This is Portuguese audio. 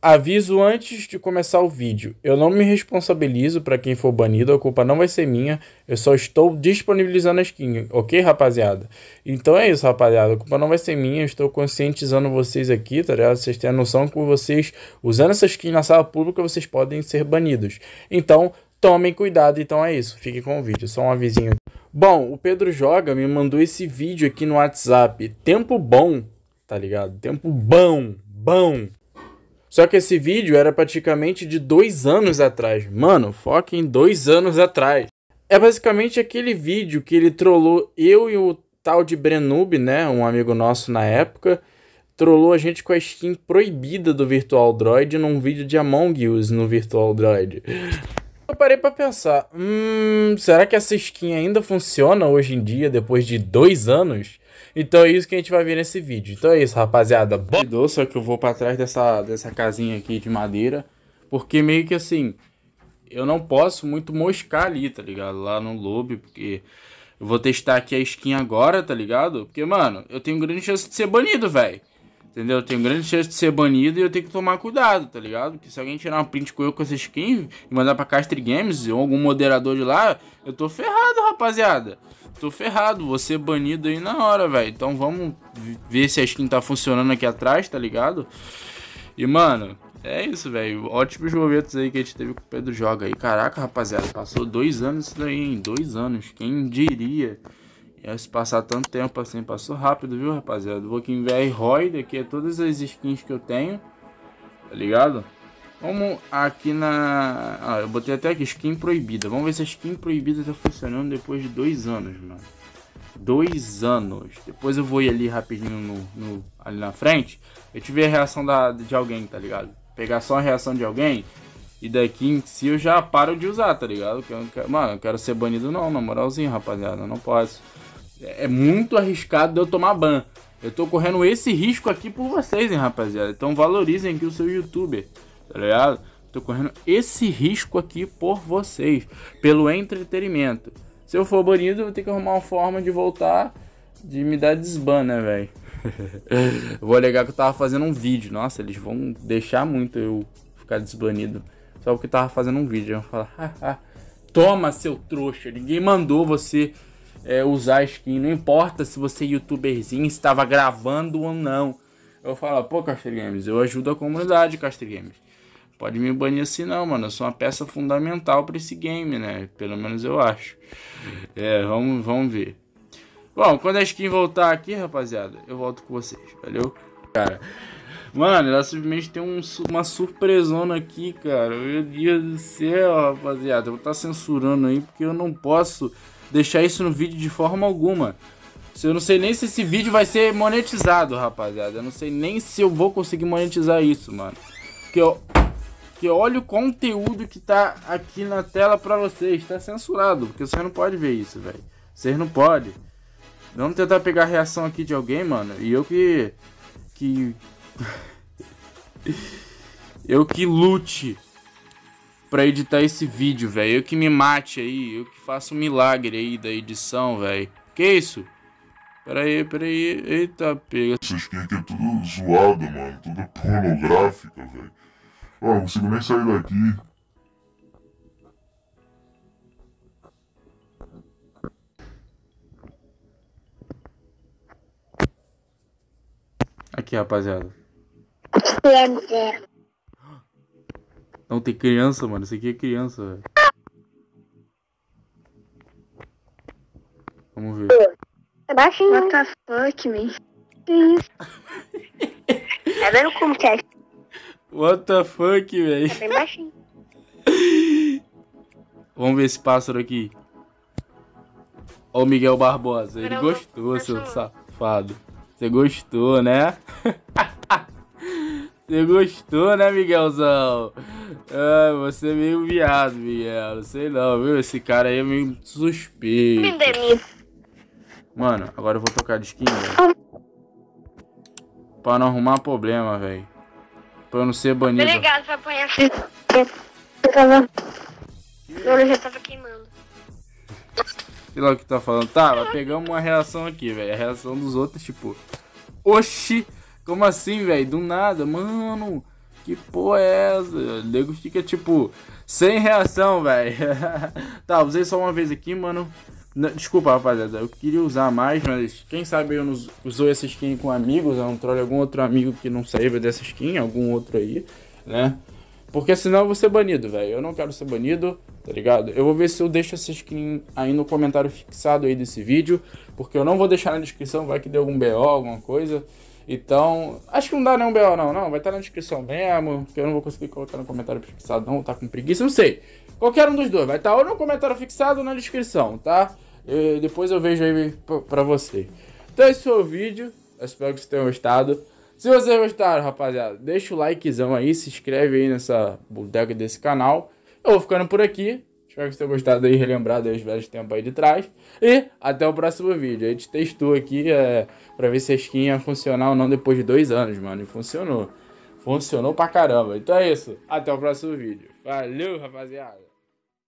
Aviso antes de começar o vídeo: eu não me responsabilizo para quem for banido, a culpa não vai ser minha, eu só estou disponibilizando a skin, ok, rapaziada? Então é isso, rapaziada, a culpa não vai ser minha, eu estou conscientizando vocês aqui, tá ligado? Vocês têm a noção que vocês, usando essa skin na sala pública, vocês podem ser banidos. Então, tomem cuidado, então é isso, fiquem com o vídeo, só um avisinho. Bom, o Pedro Joga me mandou esse vídeo aqui no WhatsApp, tempo bom, tá ligado? Tempo bom, bom. Só que esse vídeo era praticamente de dois anos atrás. Mano, foca em dois anos atrás. É basicamente aquele vídeo que ele trollou eu e o tal de Brenub, né? Um amigo nosso na época. Trollou a gente com a skin proibida do Virtual Droid num vídeo de Among Us no Virtual Droid. Eu parei pra pensar, hum, será que essa skin ainda funciona hoje em dia, depois de dois anos? Então é isso que a gente vai ver nesse vídeo. Então é isso, rapaziada. Bom... Só é que eu vou para trás dessa, dessa casinha aqui de madeira. Porque meio que assim, eu não posso muito moscar ali, tá ligado? Lá no lobby, porque eu vou testar aqui a skin agora, tá ligado? Porque, mano, eu tenho grande chance de ser banido, velho. Entendeu? Eu tenho grande chance de ser banido e eu tenho que tomar cuidado, tá ligado? Porque se alguém tirar uma print com eu com essa skin e mandar pra Castry Games ou algum moderador de lá, eu tô ferrado, rapaziada. Tô ferrado, vou ser banido aí na hora, velho. Então vamos ver se a skin tá funcionando aqui atrás, tá ligado? E, mano, é isso, velho. Ótimos momentos aí que a gente teve com o Pedro Joga aí. Caraca, rapaziada, passou dois anos isso daí, hein? Dois anos. Quem diria? E se passar tanto tempo assim, passou rápido, viu, rapaziada? Vou aqui em VR Roy, daqui é todas as skins que eu tenho, tá ligado? Vamos aqui na... Ah, eu botei até aqui, skin proibida. Vamos ver se a skin proibida tá funcionando depois de dois anos, mano. Dois anos. Depois eu vou ir ali rapidinho no, no ali na frente. Eu tive a reação da, de alguém, tá ligado? Pegar só a reação de alguém e daqui em si eu já paro de usar, tá ligado? Eu quero, mano, eu quero ser banido não, na moralzinha, rapaziada, não posso. É, é muito arriscado de eu tomar ban. Eu tô correndo esse risco aqui por vocês, hein, rapaziada. Então valorizem aqui o seu youtuber, tá ligado? Tô correndo esse risco aqui por vocês, pelo entretenimento. Se eu for banido, eu vou ter que arrumar uma forma de voltar, de me dar desban, né, velho? vou alegar que eu tava fazendo um vídeo. Nossa, eles vão deixar muito eu ficar desbanido. Só porque tava fazendo um vídeo. Eu falo, ah, ah, toma seu trouxa, ninguém mandou você é, usar skin. Não importa se você é youtuberzinho, estava gravando ou não. Eu falo, pô, Castigames, Games, eu ajudo a comunidade, Castigames. Games. Pode me banir assim não, mano. Eu sou uma peça fundamental para esse game, né? Pelo menos eu acho. É, vamos, vamos ver. Bom, quando a skin voltar aqui, rapaziada, eu volto com vocês. Valeu? Cara. Mano, ela simplesmente tem um, uma surpresona aqui, cara. Meu Deus do céu, rapaziada. Eu vou estar tá censurando aí porque eu não posso deixar isso no vídeo de forma alguma. Eu não sei nem se esse vídeo vai ser monetizado, rapaziada. Eu não sei nem se eu vou conseguir monetizar isso, mano. Porque, eu, porque olha o conteúdo que tá aqui na tela pra vocês. Tá censurado, porque vocês não podem ver isso, velho. Vocês não podem. Vamos tentar pegar a reação aqui de alguém, mano. E eu que... Que, eu que lute pra editar esse vídeo, velho. Eu que me mate aí. Eu que faço um milagre aí da edição, velho. Que isso? Pera aí, pera aí. Eita, pega. Essa skin aqui é tudo zoada, mano. Tudo pornográfica, velho. Ó, não consigo nem sair daqui. Aqui, rapaziada criança. É. Não tem criança, mano. Isso aqui é criança, velho. Vamos ver. É baixinho. What the fuck, man? Que isso? tá vendo como que é? What the fuck, velho? É bem baixinho. Vamos ver esse pássaro aqui. Ó o Miguel Barbosa. Ele gostou, seu safado. Você gostou, né? Você gostou, né, Miguelzão? Ah, você é meio viado, Miguel. Não sei não, viu? Esse cara aí é meio suspeito. Mano, agora eu vou tocar de skin, velho. Pra não arrumar problema, velho. Pra eu não ser banido. Obrigado por apanhar Eu tava... Eu já tava queimando. Sei lá o que tá falando. Tá, pegamos uma reação aqui, velho. A reação dos outros, tipo... Oxi! Como assim, velho? Do nada, mano. Que porra é essa? O nego fica tipo sem reação, velho. tá, usei só uma vez aqui, mano. Desculpa, rapaziada, eu queria usar mais, mas quem sabe eu não usou essa skin com amigos, eu é não trolho algum outro amigo que não saiba dessa skin, algum outro aí, né? Porque senão eu vou ser banido, velho. Eu não quero ser banido, tá ligado? Eu vou ver se eu deixo essa skin aí no comentário fixado aí desse vídeo, porque eu não vou deixar na descrição, vai que deu algum BO, alguma coisa. Então, acho que não dá nenhum BO, não. Não, vai estar na descrição mesmo, que eu não vou conseguir colocar no comentário fixado, não, tá com preguiça, não sei. Qualquer um dos dois, vai estar ou no comentário fixado ou na descrição, tá? E depois eu vejo aí pra você. Então esse foi o vídeo, eu espero que vocês tenham gostado. Se vocês gostaram, rapaziada, deixa o likezão aí, se inscreve aí nessa bodega desse canal. Eu vou ficando por aqui, Espero que vocês tenham gostado aí, relembrado aí os velhos tempos aí de trás. E até o próximo vídeo. A gente testou aqui é, pra ver se a skin ia funcionar ou não depois de dois anos, mano. E funcionou. Funcionou pra caramba. Então é isso. Até o próximo vídeo. Valeu, rapaziada.